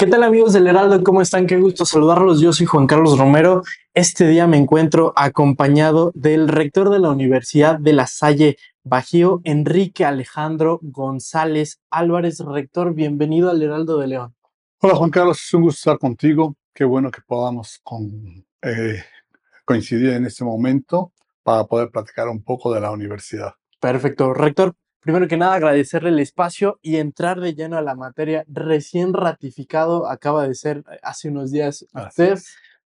¿Qué tal amigos del Heraldo? ¿Cómo están? Qué gusto saludarlos. Yo soy Juan Carlos Romero. Este día me encuentro acompañado del rector de la Universidad de La Salle Bajío, Enrique Alejandro González Álvarez. Rector, bienvenido al Heraldo de León. Hola Juan Carlos, es un gusto estar contigo. Qué bueno que podamos eh, coincidir en este momento para poder platicar un poco de la universidad. Perfecto. Rector, Primero que nada, agradecerle el espacio y entrar de lleno a la materia. Recién ratificado, acaba de ser eh, hace unos días usted.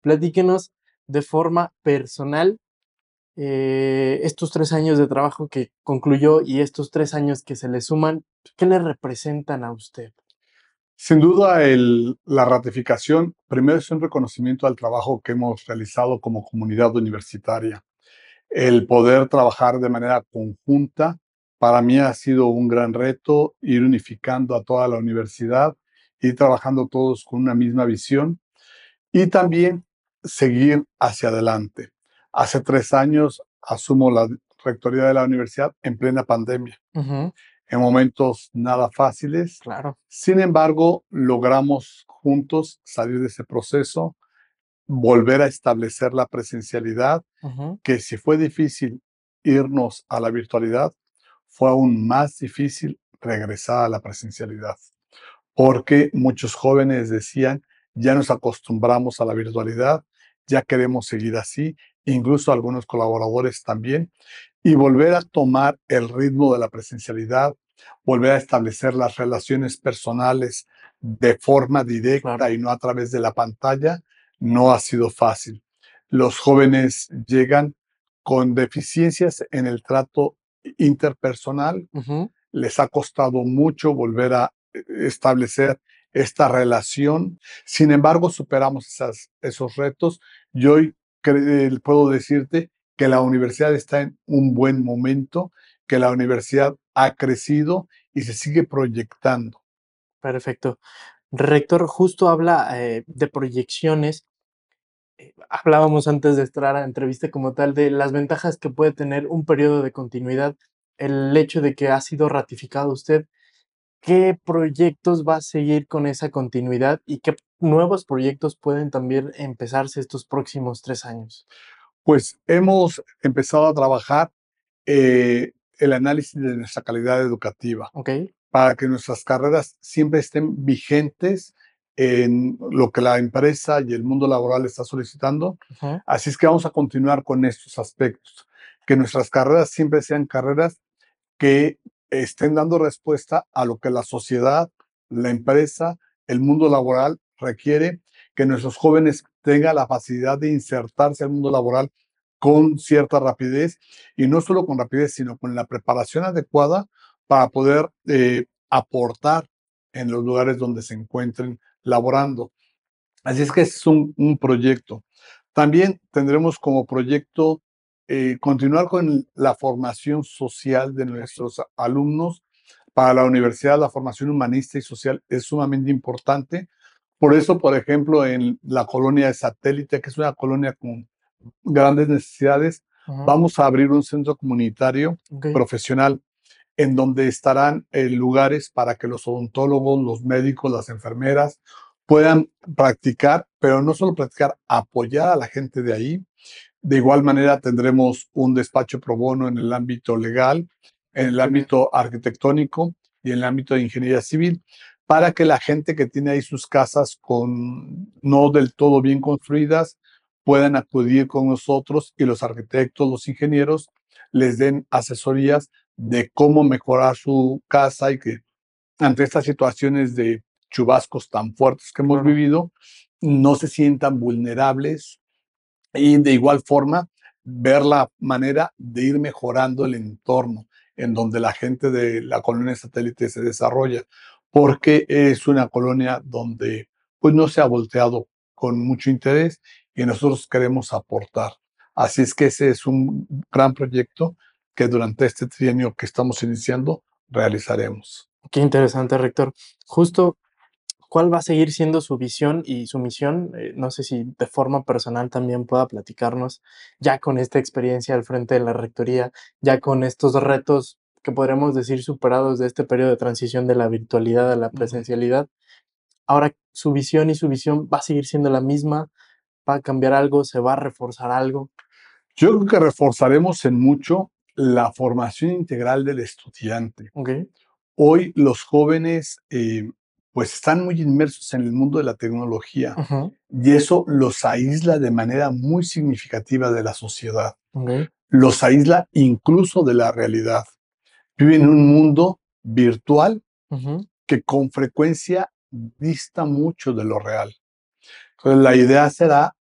Platíquenos de forma personal eh, estos tres años de trabajo que concluyó y estos tres años que se le suman. ¿Qué le representan a usted? Sin duda, el, la ratificación primero es un reconocimiento al trabajo que hemos realizado como comunidad universitaria. El poder trabajar de manera conjunta para mí ha sido un gran reto ir unificando a toda la universidad, y trabajando todos con una misma visión y también seguir hacia adelante. Hace tres años asumo la rectoría de la universidad en plena pandemia, en momentos nada fáciles. Claro. Sin embargo, logramos juntos salir de ese proceso, volver a establecer la presencialidad, que si fue difícil irnos a la virtualidad, fue aún más difícil regresar a la presencialidad, porque muchos jóvenes decían, ya nos acostumbramos a la virtualidad, ya queremos seguir así, incluso algunos colaboradores también, y volver a tomar el ritmo de la presencialidad, volver a establecer las relaciones personales de forma directa y no a través de la pantalla, no ha sido fácil. Los jóvenes llegan con deficiencias en el trato interpersonal. Les ha costado mucho volver a eh, establecer esta relación. Sin embargo, superamos esos retos y hoy eh, puedo decirte que la universidad está en un buen momento, que la universidad ha crecido y se sigue proyectando. Perfecto. Rector, justo habla eh, de proyecciones eh, hablábamos antes de estar a entrevista como tal de las ventajas que puede tener un periodo de continuidad, el hecho de que ha sido ratificado usted, ¿qué proyectos va a seguir con esa continuidad y qué nuevos proyectos pueden también empezarse estos próximos tres años? Pues hemos empezado a trabajar eh, el análisis de nuestra calidad educativa. Para que nuestras carreras siempre estén vigentes en lo que la empresa y el mundo laboral está solicitando. Así es que vamos a continuar con estos aspectos, que nuestras carreras siempre sean carreras que estén dando respuesta a lo que la sociedad, la empresa, el mundo laboral requiere, que nuestros jóvenes tengan la facilidad de insertarse al mundo laboral con cierta rapidez y no solo con rapidez, sino con la preparación adecuada para poder eh, aportar en los lugares donde se encuentren laborando. Así es que es un, proyecto. También tendremos como proyecto eh, continuar con la formación social de nuestros alumnos. Para la universidad la formación humanista y social es sumamente importante. Por eso, por ejemplo, en la colonia de satélite, que es una colonia con grandes necesidades, vamos a abrir un centro comunitario profesional en donde estarán eh, lugares para que los odontólogos, los médicos, las enfermeras puedan practicar, pero no solo practicar, apoyar a la gente de ahí. De igual manera tendremos un despacho pro bono en el ámbito legal, en el ámbito arquitectónico y en el ámbito de ingeniería civil, para que la gente que tiene ahí sus casas con no del todo bien construidas puedan acudir con nosotros y los arquitectos, los ingenieros les den asesorías de cómo mejorar su casa y que ante estas situaciones de chubascos tan fuertes que hemos vivido, no se sientan vulnerables y de igual forma ver la manera de ir mejorando el entorno en donde la gente de la colonia satélite se desarrolla, porque es una colonia donde pues no se ha volteado con mucho interés y nosotros queremos aportar. Así es que ese es un gran proyecto que durante este trienio que estamos iniciando realizaremos. Qué interesante, rector. Justo, ¿cuál va a seguir siendo su visión y su misión? Eh, no sé si de forma personal también pueda platicarnos, ya con esta experiencia al frente de la rectoría, ya con estos retos que podremos decir superados de este periodo de transición de la virtualidad a la presencialidad. Ahora, su visión y su visión va a seguir siendo la misma, va a cambiar algo, se va a reforzar algo. Yo creo que reforzaremos en mucho la formación integral del estudiante. Hoy los jóvenes eh, pues están muy inmersos en el mundo de la tecnología y eso los aísla de manera muy significativa de la sociedad. Los aísla incluso de la realidad. Viven en un mundo virtual que con frecuencia dista mucho de lo real. Entonces la idea será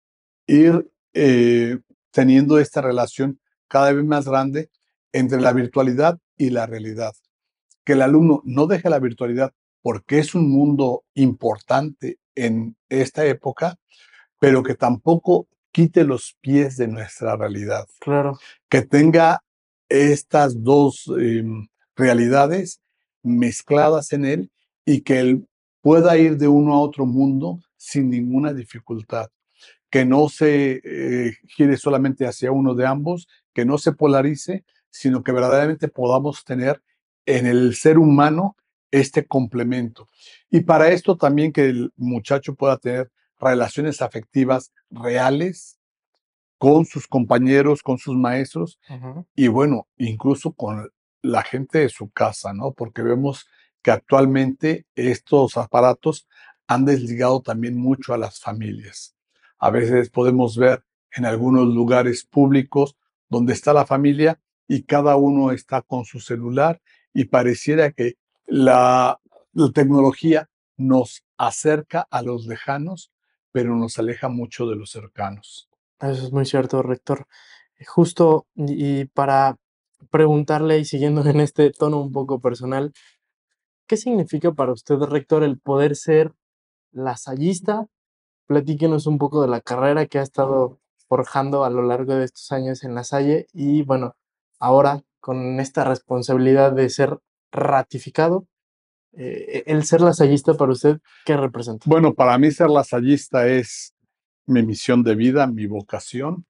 ir eh, teniendo esta relación cada vez más grande entre la virtualidad y la realidad. Que el alumno no deje la virtualidad porque es un mundo importante en esta época, pero que tampoco quite los pies de nuestra realidad. Claro. Que tenga estas dos em, realidades mezcladas en él y que él pueda ir de uno a otro mundo sin ninguna dificultad que no se eh, gire solamente hacia uno de ambos, que no se polarice, sino que verdaderamente podamos tener en el ser humano este complemento. Y para esto también que el muchacho pueda tener relaciones afectivas reales con sus compañeros, con sus maestros y bueno, incluso con la gente de su casa, ¿no? Porque vemos que actualmente estos aparatos han desligado también mucho a las familias. A veces podemos ver en algunos lugares públicos donde está la familia y cada uno está con su celular y pareciera que la, tecnología nos acerca a los lejanos, pero nos aleja mucho de los cercanos. Eso es muy cierto, rector. Eh, justo y para preguntarle y siguiendo en este tono un poco personal, ¿qué significa para usted, rector, el poder ser lasallista platíquenos un poco de la carrera que ha estado forjando a lo largo de estos años en la Salle y bueno, ahora con esta responsabilidad de ser ratificado, eh, el ser lasallista para usted, ¿qué representa? Bueno, para mí ser lasallista es mi misión de vida, mi vocación,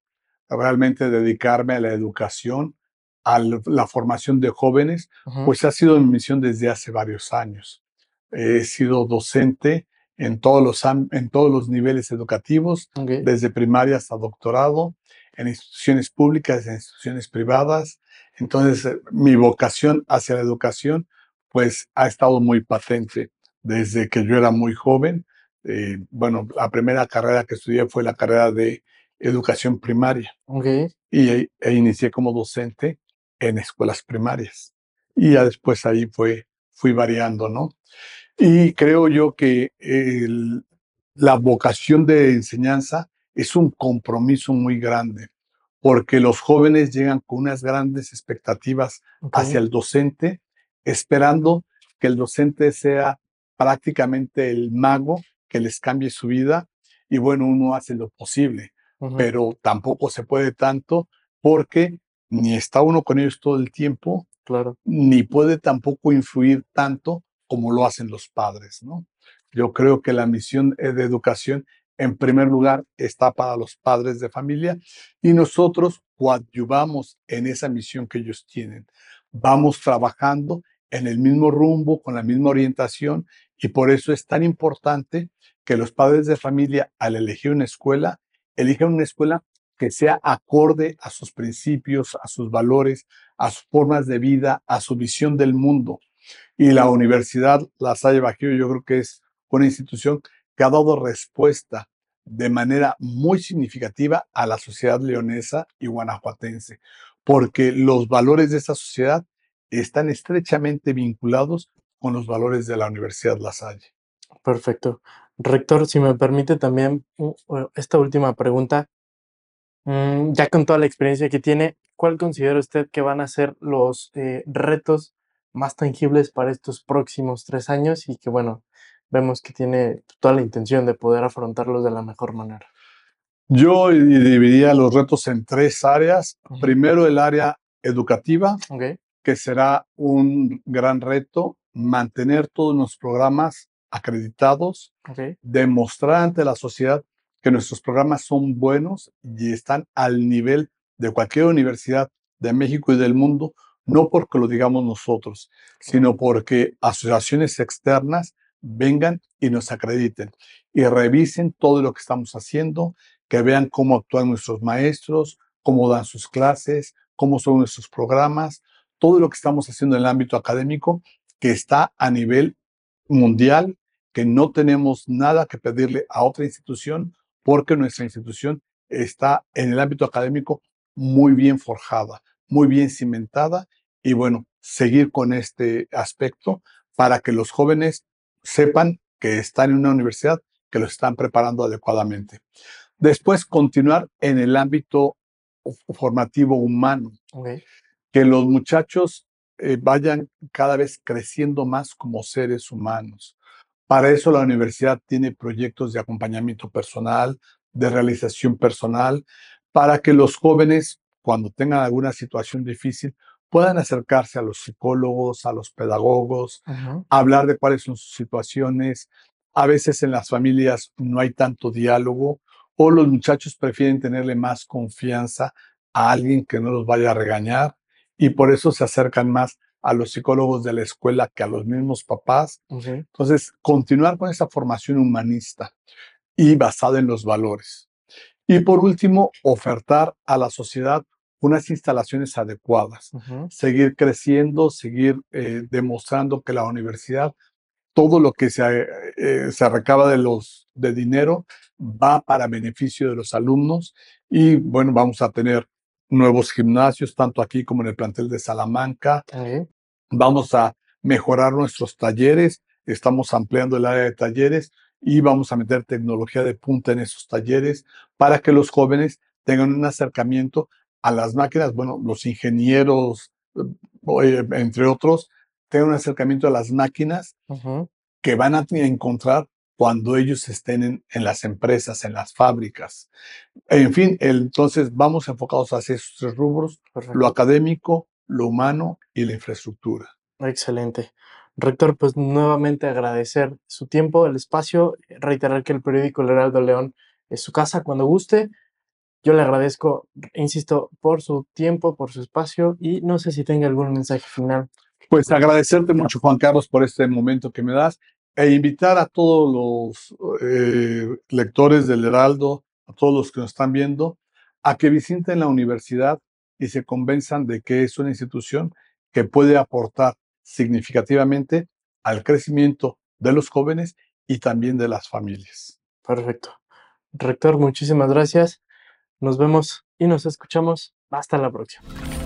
realmente dedicarme a la educación, a la formación de jóvenes, pues ha sido mi misión desde hace varios años. He sido docente en todos los, en todos los niveles educativos, desde primaria hasta doctorado, en instituciones públicas, en instituciones privadas. Entonces, eh, mi vocación hacia la educación, pues, ha estado muy patente desde que yo era muy joven. Eh, bueno, la primera carrera que estudié fue la carrera de educación primaria. Y e, inicié como docente en escuelas primarias. Y ya después ahí fue, fui variando, ¿no? Y creo yo que la vocación de enseñanza es un compromiso muy grande, porque los jóvenes llegan con unas grandes expectativas hacia el docente, esperando que el docente sea prácticamente el mago que les cambie su vida. Y bueno, uno hace lo posible, pero tampoco se puede tanto porque ni está uno con ellos todo el tiempo, ni puede tampoco influir tanto como lo hacen los padres, ¿no? Yo creo que la misión eh, de educación, en primer lugar, está para los padres de familia y nosotros coadyuvamos en esa misión que ellos tienen. Vamos trabajando en el mismo rumbo, con la misma orientación y por eso es tan importante que los padres de familia, al elegir una escuela, elijan una escuela que sea acorde a sus principios, a sus valores, a sus formas de vida, a su visión del mundo. Y la universidad La Salle Bajío yo creo que es una institución que ha dado respuesta de manera muy significativa a la sociedad leonesa y guanajuatense, porque los valores de esa sociedad están estrechamente vinculados con los valores de la Universidad La Salle. Perfecto. Rector, si me permite también esta última pregunta, mm, ya con toda la experiencia que tiene, ¿cuál considera usted que van a ser los eh, retos más tangibles para estos próximos tres años y que, bueno, vemos que tiene toda la intención de poder afrontarlos de la mejor manera? Yo dividiría los retos en tres áreas. Primero, el área educativa, que será un gran reto, mantener todos los programas acreditados, demostrar ante la sociedad que nuestros programas son buenos y están al nivel de cualquier universidad de México y del mundo, no porque lo digamos nosotros, sino porque asociaciones externas vengan y nos acrediten y revisen todo lo que estamos haciendo, que vean cómo actúan nuestros maestros, cómo dan sus clases, cómo son nuestros programas, todo lo que estamos haciendo en el ámbito académico que está a nivel mundial, que no tenemos nada que pedirle a otra institución porque nuestra institución está en el ámbito académico muy bien forjada, muy bien cimentada y bueno, seguir con este aspecto para que los jóvenes sepan que están en una universidad, que lo están preparando adecuadamente. Después, continuar en el ámbito formativo humano. Que los muchachos eh, vayan cada vez creciendo más como seres humanos. Para eso la universidad tiene proyectos de acompañamiento personal, de realización personal, para que los jóvenes, cuando tengan alguna situación difícil, puedan acercarse a los psicólogos, a los pedagogos, hablar de cuáles son sus situaciones. A veces en las familias no hay tanto diálogo o los muchachos prefieren tenerle más confianza a alguien que no los vaya a regañar y por eso se acercan más a los psicólogos de la escuela que a los mismos papás. Entonces, continuar con esa formación humanista y basada en los valores. Y por último, ofertar a la sociedad unas instalaciones adecuadas, seguir creciendo, seguir eh, demostrando que la universidad, todo lo que se, eh, eh, se recaba de, los, de dinero va para beneficio de los alumnos y bueno, vamos a tener nuevos gimnasios, tanto aquí como en el plantel de Salamanca. Vamos a mejorar nuestros talleres, estamos ampliando el área de talleres y vamos a meter tecnología de punta en esos talleres para que los jóvenes tengan un acercamiento a las máquinas, bueno, los ingenieros, eh, entre otros, tengan un acercamiento a las máquinas que van a encontrar cuando ellos estén en, las empresas, en las fábricas. En fin, entonces vamos enfocados hacia esos tres rubros, lo académico, lo humano y la infraestructura. Excelente. Rector, pues nuevamente agradecer su tiempo, el espacio, reiterar que el periódico El Heraldo León es su casa cuando guste. Yo le agradezco, insisto, por su tiempo, por su espacio y no sé si tenga algún mensaje final. Pues agradecerte mucho, Juan Carlos, por este momento que me das e invitar a todos los eh, lectores del Heraldo, a todos los que nos están viendo, a que visiten la universidad y se convenzan de que es una institución que puede aportar significativamente al crecimiento de los jóvenes y también de las familias. Perfecto. Rector, muchísimas gracias. Nos vemos y nos escuchamos. Hasta la próxima.